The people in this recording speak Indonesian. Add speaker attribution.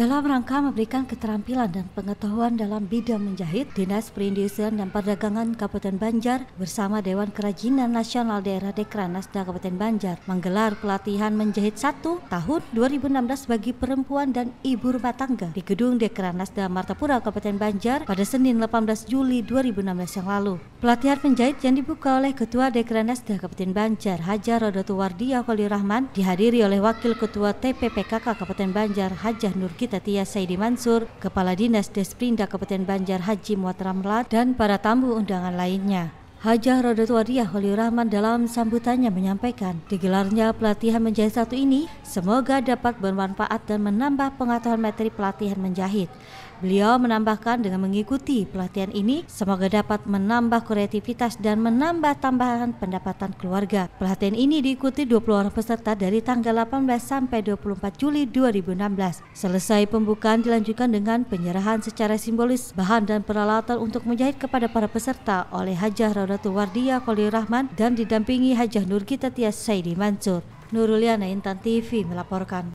Speaker 1: Dalam rangka memberikan keterampilan dan pengetahuan dalam bidang menjahit, Dinas Perindustrian dan Perdagangan Kabupaten Banjar bersama Dewan Kerajinan Nasional Daerah Dekranasda Kabupaten Banjar menggelar pelatihan menjahit satu tahun 2016 bagi perempuan dan ibu rumah tangga di Gedung Dekranasda Martapura Kabupaten Banjar pada Senin 18 Juli 2016 yang lalu. Pelatihan menjahit yang dibuka oleh Ketua Dekranasda Kabupaten Banjar Hajar Rodotuwardi Yaqoli Rahman dihadiri oleh Wakil Ketua TPPKK Kabupaten Banjar Hajah Nurkit Tatia Saidi Mansur, Kepala Dinas Desprinda Kabupaten Banjar Haji Muat Ramla, dan para tamu undangan lainnya. Hajah Rodotwaria Holi Rahman dalam sambutannya menyampaikan, digelarnya pelatihan menjahit satu ini semoga dapat bermanfaat dan menambah pengetahuan materi pelatihan menjahit. Beliau menambahkan dengan mengikuti pelatihan ini semoga dapat menambah kreativitas dan menambah tambahan pendapatan keluarga. Pelatihan ini diikuti 20 orang peserta dari tanggal 18 sampai 24 Juli 2016. Selesai pembukaan dilanjutkan dengan penyerahan secara simbolis bahan dan peralatan untuk menjahit kepada para peserta oleh Hajah Ratu Wardia Koli Rahman dan didampingi Hajah Nur Kita Tias Saidi Mansur. Nuruliana Intan TV melaporkan.